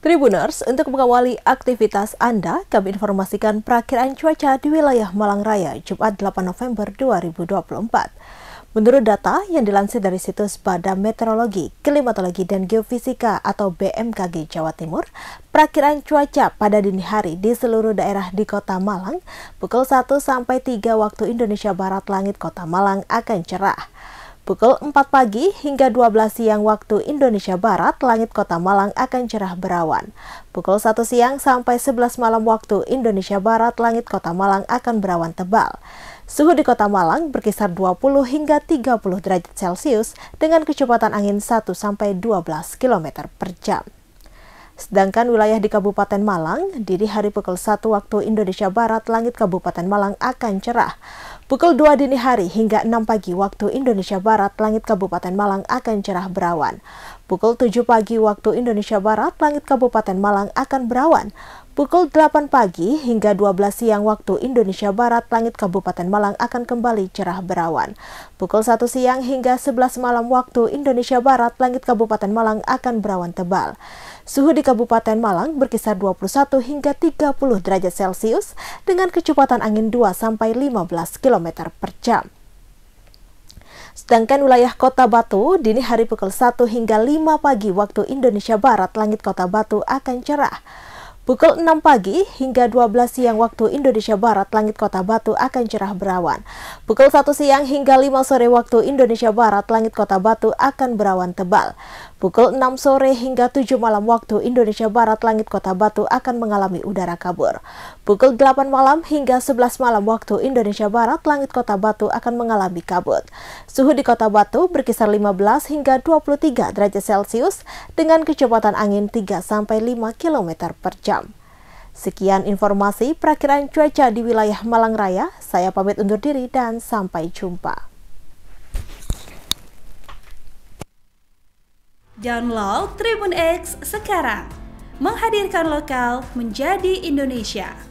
Tribuners, untuk mengawali aktivitas Anda, kami informasikan perakiran cuaca di wilayah Malang Raya Jumat 8 November 2024. Menurut data yang dilansir dari situs Badan Meteorologi, Klimatologi dan Geofisika atau BMKG Jawa Timur, perakiran cuaca pada dini hari di seluruh daerah di Kota Malang pukul 1 sampai 3 waktu Indonesia Barat langit Kota Malang akan cerah. Pukul 4 pagi hingga 12 siang waktu Indonesia Barat, langit kota Malang akan cerah berawan. Pukul 1 siang sampai 11 malam waktu Indonesia Barat, langit kota Malang akan berawan tebal. Suhu di kota Malang berkisar 20 hingga 30 derajat Celcius dengan kecepatan angin 1 sampai 12 km per jam. Sedangkan wilayah di Kabupaten Malang, dini hari pukul 1 waktu Indonesia Barat, langit Kabupaten Malang akan cerah. Pukul 2 dini hari hingga 6 pagi waktu Indonesia Barat, langit Kabupaten Malang akan cerah berawan. Pukul 7 pagi waktu Indonesia Barat, langit Kabupaten Malang akan berawan. Pukul 8 pagi hingga 12 siang waktu Indonesia Barat, langit Kabupaten Malang akan kembali cerah berawan. Pukul 1 siang hingga 11 malam waktu Indonesia Barat, langit Kabupaten Malang akan berawan tebal. Suhu di Kabupaten Malang berkisar 21 hingga 30 derajat Celcius dengan kecepatan angin 2 sampai 15 km per jam. Sedangkan wilayah Kota Batu, dini hari pukul 1 hingga 5 pagi waktu Indonesia Barat, langit Kota Batu akan cerah. Pukul 6 pagi hingga 12 siang waktu Indonesia Barat, langit kota Batu akan cerah berawan. Pukul 1 siang hingga 5 sore waktu Indonesia Barat, langit kota Batu akan berawan tebal. Pukul 6 sore hingga 7 malam waktu Indonesia Barat, langit kota Batu akan mengalami udara kabur. Pukul 8 malam hingga 11 malam waktu Indonesia Barat, langit kota Batu akan mengalami kabut. Suhu di kota Batu berkisar 15 hingga 23 derajat Celcius dengan kecepatan angin 3 sampai 5 km per jam. Sekian informasi perakiran cuaca di wilayah Malang Raya. Saya pamit undur diri dan sampai jumpa. Download Tribun X sekarang. Menghadirkan lokal menjadi Indonesia.